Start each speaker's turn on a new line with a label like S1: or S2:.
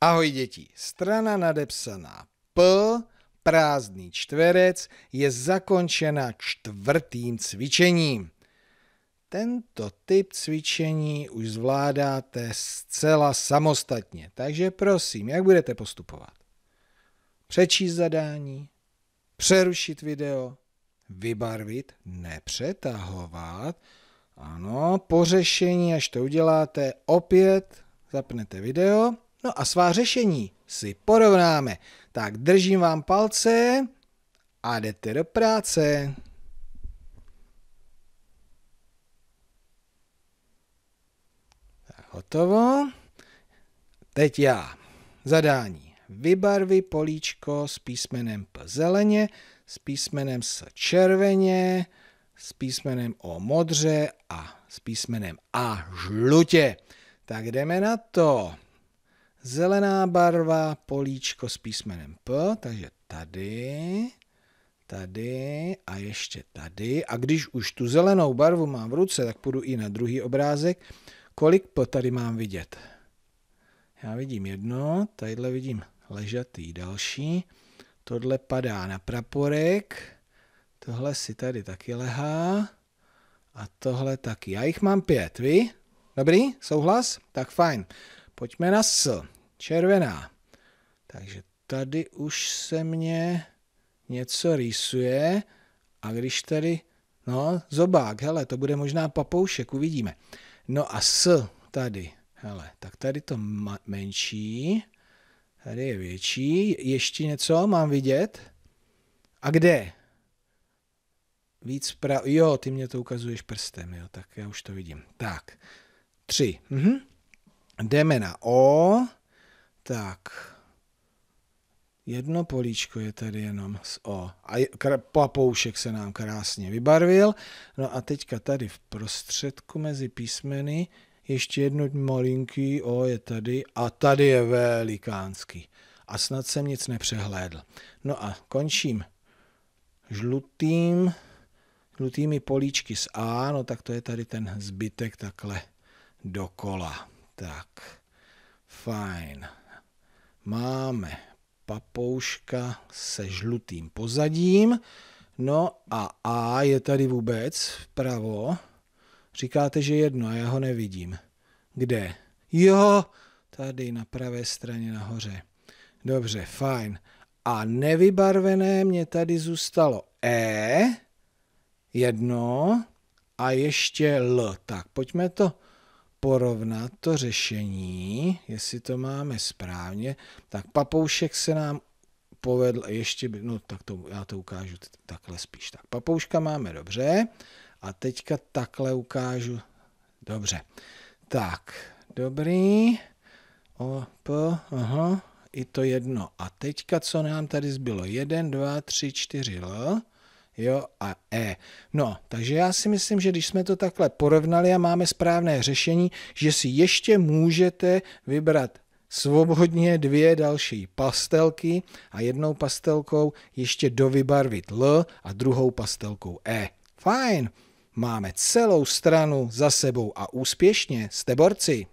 S1: Ahoj děti, strana nadepsaná P, prázdný čtverec, je zakončena čtvrtým cvičením. Tento typ cvičení už zvládáte zcela samostatně, takže prosím, jak budete postupovat? Přečíst zadání, přerušit video, vybarvit, nepřetahovat, ano, po řešení, až to uděláte, opět zapnete video, No a svá řešení si porovnáme. Tak držím vám palce a jdete do práce. Tak, hotovo. Teď já. Zadání. Vybarvy políčko s písmenem P zeleně, s písmenem S červeně, s písmenem O modře a s písmenem A žlutě. Tak jdeme na to. Zelená barva, políčko s písmenem P, takže tady, tady a ještě tady. A když už tu zelenou barvu mám v ruce, tak půjdu i na druhý obrázek. Kolik P tady mám vidět? Já vidím jedno, tadyhle vidím ležatý další. Tohle padá na praporek, tohle si tady taky lehá a tohle taky. Já jich mám pět, vy? Dobrý? Souhlas? Tak fajn. Pojďme na S červená. Takže tady už se mě něco rýsuje a když tady, no zobák, hele, to bude možná papoušek, uvidíme. No a s tady, hele, tak tady to menší, tady je větší, ještě něco mám vidět. A kde? Víc pra... Jo, ty mě to ukazuješ prstem, jo, tak já už to vidím. Tak, tři. Mhm. Jdeme na O. Tak. Jedno políčko je tady jenom z O. A papoušek se nám krásně vybarvil. No a teďka tady v prostředku mezi písmeny ještě jedno malinký O je tady a tady je velikánský. A snad jsem nic nepřehlédl. No a končím žlutým, žlutými políčky z A, no tak to je tady ten zbytek takhle dokola. Tak, fajn máme papouška se žlutým pozadím. No a A je tady vůbec vpravo. Říkáte, že jedno, já ho nevidím. Kde? Jo, tady na pravé straně nahoře. Dobře, fajn. A nevybarvené mě tady zůstalo E, jedno a ještě L. Tak pojďme to porovnat to řešení, jestli to máme správně, tak papoušek se nám povedl ještě, no tak to, já to ukážu takhle spíš. Tak papouška máme dobře a teďka takhle ukážu, dobře. Tak, dobrý, o, p, aha, i to jedno. A teďka, co nám tady zbylo? 1, 2, 3, 4, l jo, a E. No, takže já si myslím, že když jsme to takhle porovnali a máme správné řešení, že si ještě můžete vybrat svobodně dvě další pastelky a jednou pastelkou ještě dovybarvit L a druhou pastelkou E. Fajn, máme celou stranu za sebou a úspěšně, jste borci.